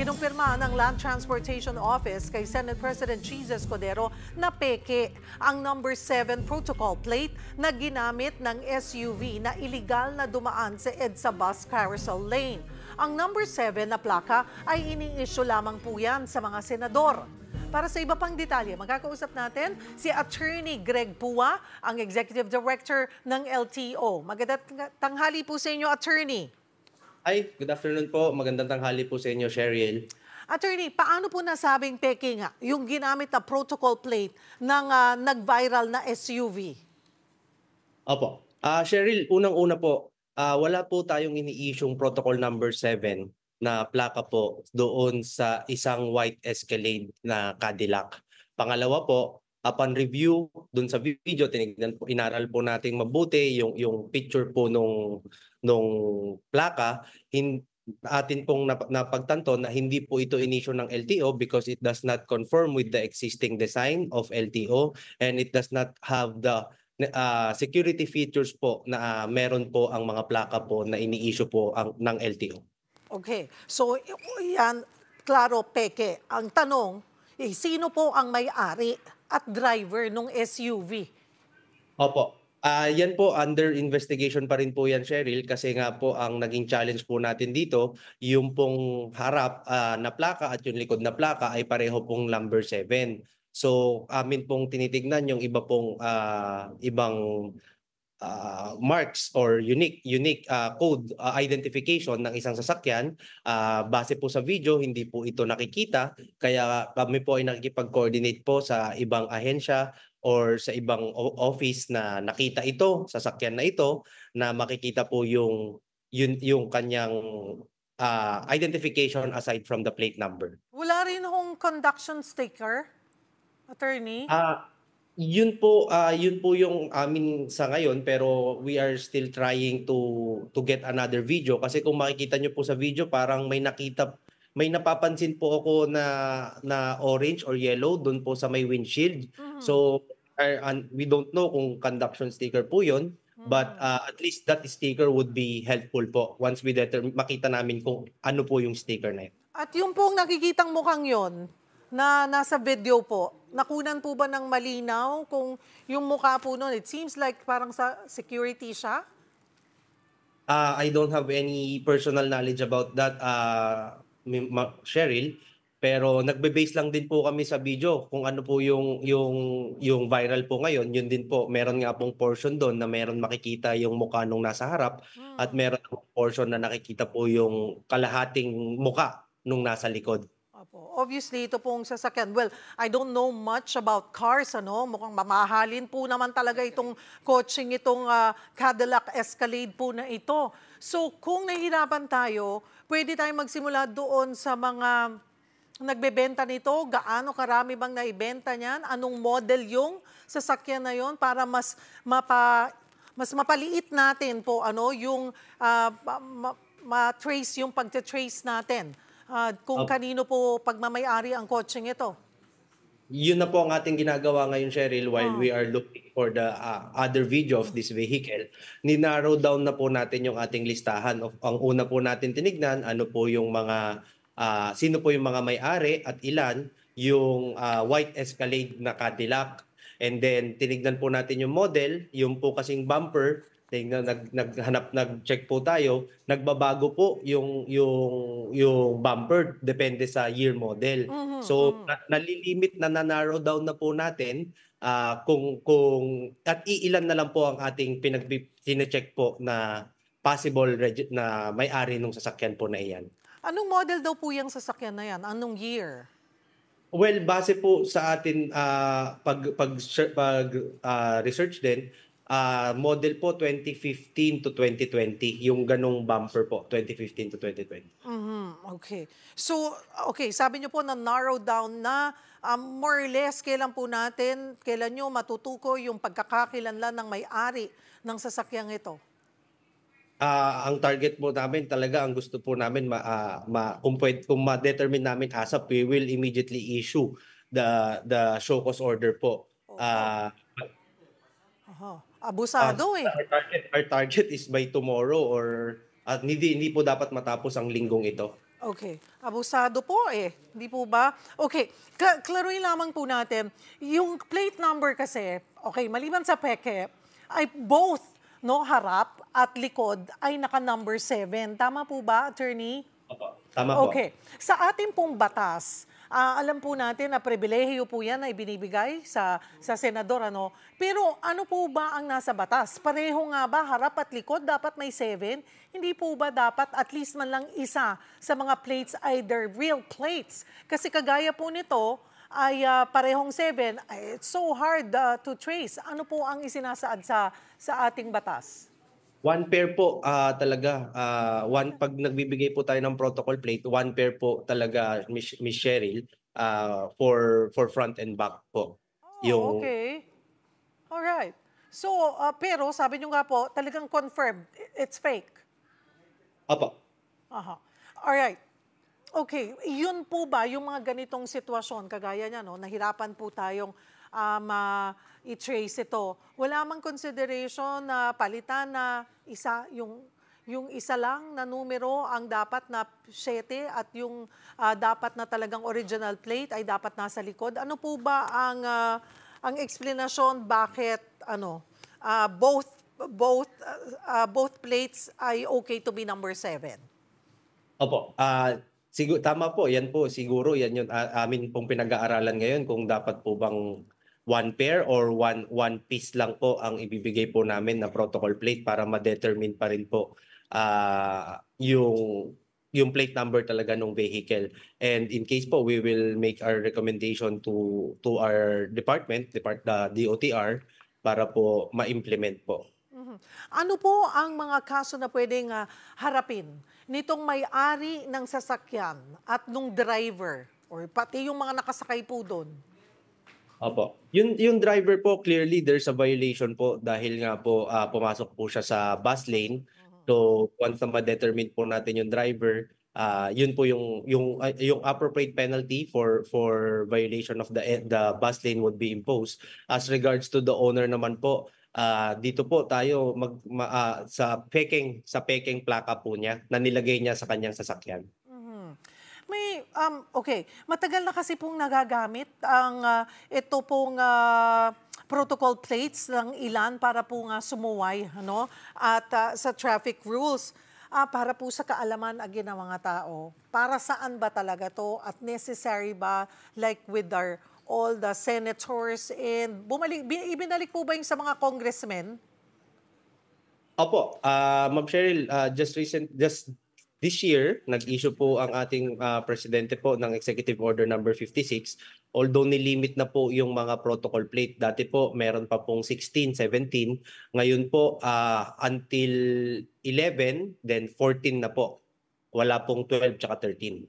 Kinumpirma ng Land Transportation Office kay Senate President Jesus Codero na peke ang number 7 protocol plate na ginamit ng SUV na ilegal na dumaan sa EDSA bus carousel lane. Ang number 7 na plaka ay ini-issue lamang po yan sa mga senador. Para sa iba pang detalye, magkakausap natin si Attorney Greg Pua, ang Executive Director ng LTO. Magandang tanghali po sa inyo, Attorney. Hi, good afternoon po. Magandang tanghali po sa inyo, Sheryl. Attorney, paano po nasabing peking yung ginamit na protocol plate ng uh, nag-viral na SUV? Opo. Uh, ah, Sheryl, unang-una po, uh, wala po tayong ini-issue protocol number 7 na plaka po doon sa isang white Escalade na Cadillac. Pangalawa po, upon review doon sa video tinignan po inaral po nating mabuti yung yung picture po nung nung plaka hin, atin pong napagtanto na hindi po ito inisyo ng LTO because it does not conform with the existing design of LTO and it does not have the uh, security features po na uh, meron po ang mga plaka po na ini po ang, ng LTO. Okay. So yan, klaro, peke. Ang tanong, eh, sino po ang may-ari? at driver ng SUV. Opo. Uh, yan po, under investigation pa rin po yan, Cheryl, kasi nga po ang naging challenge po natin dito, yung pong harap uh, na plaka at yung likod na plaka ay pareho pong number 7. So, amin pong tinitignan yung iba pong uh, ibang uh, marks or unique unique uh, code uh, identification ng isang sasakyan uh, base po sa video hindi po ito nakikita kaya kami po ay nakikipag-coordinate po sa ibang ahensya or sa ibang office na nakita ito sasakyan na ito na makikita po yung yun, yung kanyang uh, identification aside from the plate number. Wala rin hong conduction sticker, attorney? uh, yun po uh, yun po yung amin sa ngayon pero we are still trying to to get another video kasi kung makikita nyo po sa video parang may nakita may napapansin po ako na na orange or yellow doon po sa may windshield mm-hmm. so uh, and we don't know kung conduction sticker po yun mm-hmm. but uh, ah, at least that sticker would be helpful po once we determine makita namin kung ano po yung sticker na yun at yung pong nakikitang mukhang yon na nasa video po, nakunan po ba ng malinaw kung yung mukha po nun, it seems like parang sa security siya? Uh, I don't have any personal knowledge about that, uh, Cheryl. Pero nagbe-base lang din po kami sa video kung ano po yung yung yung viral po ngayon, yun din po. Meron nga pong portion doon na meron makikita yung mukha nung nasa harap hmm. at meron pong portion na nakikita po yung kalahating mukha nung nasa likod. Opo. Obviously, ito pong sasakyan. Well, I don't know much about cars, ano? Mukhang mamahalin po naman talaga itong coaching, itong uh, Cadillac Escalade po na ito. So, kung nahihirapan tayo, pwede tayong magsimula doon sa mga nagbebenta nito, gaano karami bang naibenta niyan, anong model yung sasakyan na yon para mas mapa mas mapaliit natin po ano yung uh, ma-trace ma yung pagte-trace natin uh, kung Opo. kanino po pagmamayari ang kotseng ito? Yun na po ang ating ginagawa ngayon, Cheryl, while oh. we ah. are looking for the uh, other video of this vehicle. Ninarrow down na po natin yung ating listahan. Ang una po natin tinignan, ano po yung mga, uh, sino po yung mga may-ari at ilan, yung uh, white Escalade na Cadillac, And then tinignan po natin yung model, yung po kasing bumper, tingnan nag naghanap nag-check po tayo, nagbabago po yung yung yung bumper depende sa year model. Mm-hmm, so mm-hmm. Na, nalilimit na nanarrow down na po natin uh, kung kung at iilan na lang po ang ating pinag check po na possible reg- na may-ari nung sasakyan po na iyan. Anong model daw po yung sasakyan na yan? Anong year? Well, base po sa atin uh, pag pag pag uh, research din, uh, model po 2015 to 2020, yung ganong bumper po, 2015 to 2020. Mm-hmm. Okay. So, okay, sabi niyo po na narrow down na um, more or less kailan po natin, kailan niyo matutukoy yung pagkakakilanlan ng may-ari ng sasakyang ito? Uh, ang target po namin talaga ang gusto po namin ma, uh, ma kung, pwede, kung ma-determine namin ASAP we will immediately issue the the show cause order po. Okay. Uh, oh. uh-huh. Abusado uh, eh. Our target, our target is by tomorrow or at uh, hindi, hindi po dapat matapos ang linggong ito. Okay. Abusado po eh. Hindi po ba? Okay. Kla- klaruin lamang po natin. Yung plate number kasi, okay, maliban sa peke, ay both, no, harap at likod ay naka number 7. Tama po ba, attorney? Opo. Tama po. Okay. Sa ating pong batas, Uh, alam po natin na pribilehiyo po yan na ibinibigay sa, sa senador. Ano? Pero ano po ba ang nasa batas? Pareho nga ba harap at likod dapat may seven? Hindi po ba dapat at least man lang isa sa mga plates either real plates? Kasi kagaya po nito, ay uh, parehong 7. Ah, it's so hard uh, to trace. Ano po ang isinasaad sa, sa ating batas? One pair po uh, talaga. Uh, one pag nagbibigay po tayo ng protocol plate, one pair po talaga Miss, Miss Cheryl uh, for for front and back po. Oh, yung Okay. All right. So, uh, pero sabi niyo nga po, talagang confirmed it's fake. Apo. Aha. All right. Okay, yun po ba yung mga ganitong sitwasyon, kagaya niya, no, nahirapan po tayong um, uh, ah, i-trace ito. Wala mang consideration na palitan na isa, yung, yung isa lang na numero ang dapat na 7 at yung uh, dapat na talagang original plate ay dapat nasa likod. Ano po ba ang, uh, ang explanation bakit ano, uh, both, both, uh, both plates ay okay to be number 7? Opo. Uh, Siguro tama po, yan po siguro yan yun uh, amin pong pinag-aaralan ngayon kung dapat po bang one pair or one one piece lang po ang ibibigay po namin na protocol plate para ma-determine pa rin po uh, yung yung plate number talaga ng vehicle. And in case po we will make our recommendation to to our department, depart the DOTR para po ma-implement po. Mhm. Ano po ang mga kaso na pwedeng uh, harapin nitong may-ari ng sasakyan at nung driver or pati yung mga nakasakay po doon? Apo. Yung, yung driver po, clearly there's a violation po dahil nga po uh, pumasok po siya sa bus lane. Mhm. So once na ma-determine po natin yung driver, uh, yun po yung yung uh, yung appropriate penalty for for violation of the eh, the bus lane would be imposed. As regards to the owner naman po, uh, dito po tayo mag, ma, uh, sa peking sa peking plaka po niya na nilagay niya sa kanyang sasakyan. Mm-hmm. May um okay, matagal na kasi pong nagagamit ang uh, ito pong uh, protocol plates ng ilan para po nga sumuway ano at uh, sa traffic rules uh, para po sa kaalaman agin ng mga tao. Para saan ba talaga to at necessary ba like with our all the senators and bumalik, ibinalik po ba yung sa mga congressmen? Opo, uh, Ma'am Cheryl, uh, just recent, just This year, nag-issue po ang ating uh, presidente po ng Executive Order number no. 56 although nilimit na po yung mga protocol plate. Dati po meron pa pong 16, 17, ngayon po uh, until 11 then 14 na po. Wala pong 12 tsaka 13.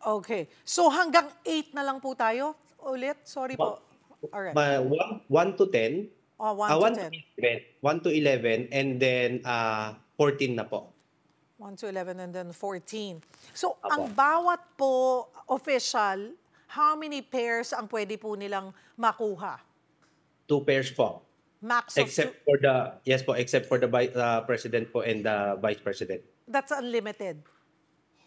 Okay. So hanggang 8 na lang po tayo ulit? Sorry po. All right. 1 to 10. Oh, 1 uh, ah, to 10. 1 to 11 and then uh, ah, 14 na po. 1 to 11 and then 14. So, Apo. ang bawat po official, how many pairs ang pwede po nilang makuha? Two pairs po. Max except two... for the yes po, except for the uh, president po and the vice president. That's unlimited.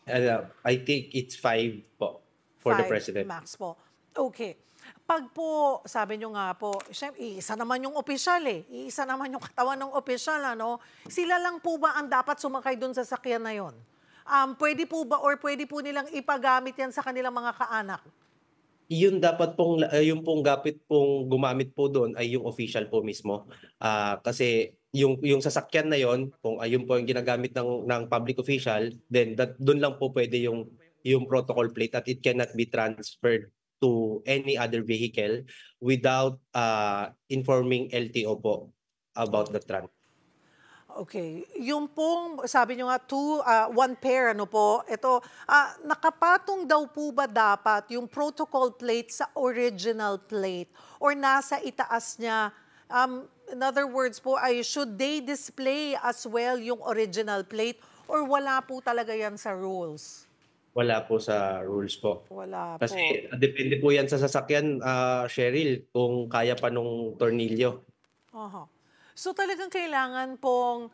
Uh, I think it's five po for five the president. Max po. Okay. Pag po, sabi nyo nga po, syempre, isa naman yung opisyal eh. Isa naman yung katawan ng opisyal, ano? Sila lang po ba ang dapat sumakay doon sa sakyan na yon? Um, pwede po ba or pwede po nilang ipagamit yan sa kanilang mga kaanak? yun dapat pong eh, yung pong gapit pong gumamit po doon ay yung official po mismo. Uh, kasi yung yung sasakyan na yon kung ayun ah, po yung ginagamit ng ng public official then that doon lang po pwede yung yung protocol plate at it cannot be transferred to any other vehicle without uh, informing LTO po about the trans. Okay. Yung pong, sabi nyo nga, two, uh, one pair, ano po, ito, uh, nakapatong daw po ba dapat yung protocol plate sa original plate or nasa itaas niya? Um, in other words po, ay should they display as well yung original plate or wala po talaga yan sa rules? Wala po sa rules po. Wala po. Kasi ah, depende po yan sa sasakyan, ah, Cheryl, kung kaya pa nung tornilyo. Aha. So talagang kailangan pong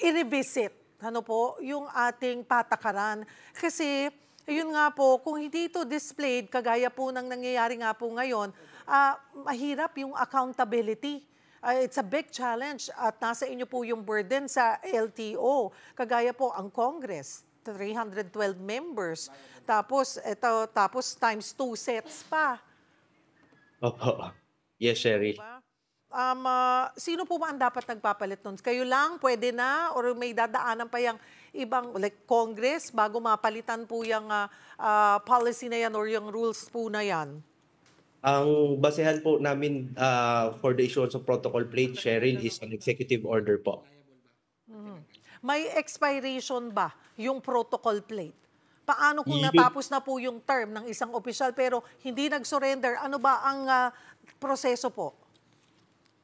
i-revisit ano po, yung ating patakaran. Kasi yun nga po, kung hindi ito displayed, kagaya po ng nangyayari nga po ngayon, ah, mahirap yung accountability. Ah, it's a big challenge at nasa inyo po yung burden sa LTO, kagaya po ang Congress. 312 members. Tapos, ito, tapos times two sets pa. Opo. Yes, Sherry. Diba? Um, uh, sino po ba ang dapat nagpapalit nun? Kayo lang, pwede na? Or may dadaanan pa yung ibang, like Congress, bago mapalitan po yung uh, uh, policy na yan or yung rules po na yan? Ang basehan po namin uh, for the issuance of protocol plate, Cheryl, is an executive order po may expiration ba yung protocol plate? Paano kung natapos na po yung term ng isang opisyal pero hindi nag-surrender? Ano ba ang uh, proseso po?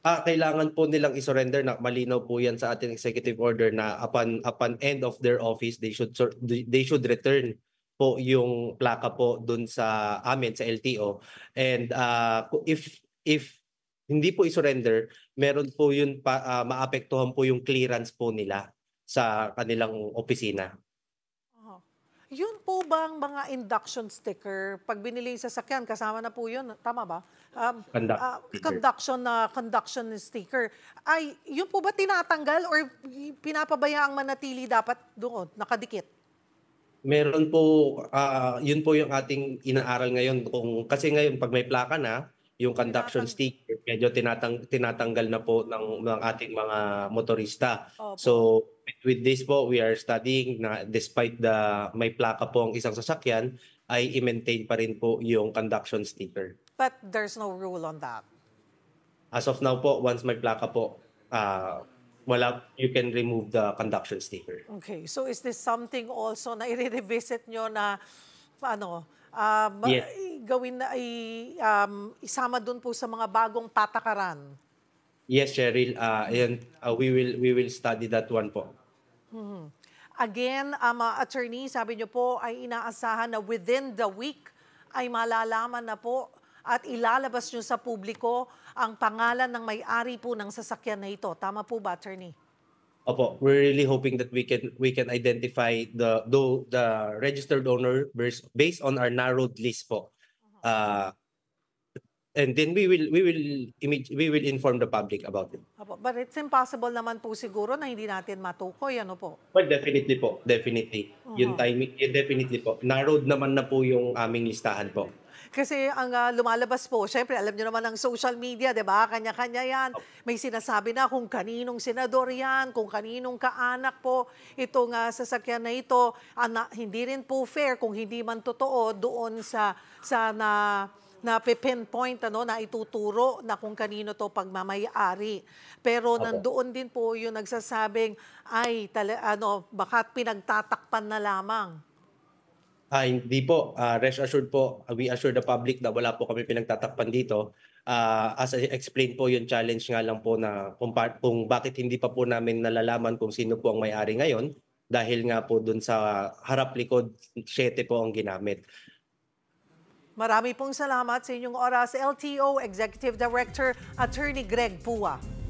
ah, kailangan po nilang isurrender na malinaw po yan sa ating executive order na upon upon end of their office they should they should return po yung plaka po dun sa amin sa LTO and uh, if if hindi po isurrender meron po yun pa, uh, maapektuhan po yung clearance po nila sa kanilang opisina. uh Yun po bang mga induction sticker? Pag binili sa sasakyan, kasama na po yun. Tama ba? Um, Conduct uh, conduction na uh, conduction sticker. Ay, yun po ba tinatanggal or pinapabayaang manatili dapat doon, nakadikit? Meron po, uh, yun po yung ating inaaral ngayon. Kung, kasi ngayon, pag may plaka na, yung conduction Tinatang- sticker, medyo tinatang, tinatanggal na po ng, ng ating mga motorista. Opo. So, with this po, we are studying na despite the may plaka po ang isang sasakyan, ay i-maintain pa rin po yung conduction sticker. But there's no rule on that. As of now po, once may plaka po, uh, wala, you can remove the conduction sticker. Okay, so is this something also na i-revisit nyo na ano, um, yes. gawin na i, um, isama dun po sa mga bagong patakaran? Yes, Cheryl, uh, ah, and uh, ah, we will we will study that one po. Mm-hmm. Again, um, uh, attorney, sabi niyo po ay inaasahan na within the week ay malalaman na po at ilalabas niyo sa publiko ang pangalan ng may-ari po ng sasakyan na ito. Tama po ba, attorney? Opo, we're really hoping that we can we can identify the the, the registered owner based, based on our narrowed list po. Uh, and then we will we will we will inform the public about it. But it's impossible naman po siguro na hindi natin matukoy ano po. Well definitely po, definitely. Uh-huh. Yung timing yun eh, definitely po. Narrowed naman na po yung aming listahan po. Kasi ang uh, lumalabas po, syempre alam niyo naman ang social media, 'di ba? Kanya-kanya 'yan. May sinasabi na kung kaninong senador 'yan, kung kaninong kaanak po itong uh, sasakyan na ito. Ana, hindi rin po fair kung hindi man totoo doon sa sa na uh, na pinpoint, ano, na ituturo na kung kanino to pagmamay-ari. Pero okay. nandoon din po yung nagsasabing, ay, tala, ano, baka pinagtatakpan na lamang. Ah, hindi po. Uh, rest assured po, ah, we assure the public na wala po kami pinagtatakpan dito. Uh, as I explained po yung challenge nga lang po na kung, kung bakit hindi pa po namin nalalaman kung sino po ang may-ari ngayon dahil nga po dun sa harap likod 7 po ang ginamit. Marami pong salamat sa inyong oras, LTO Executive Director Attorney Greg Pua.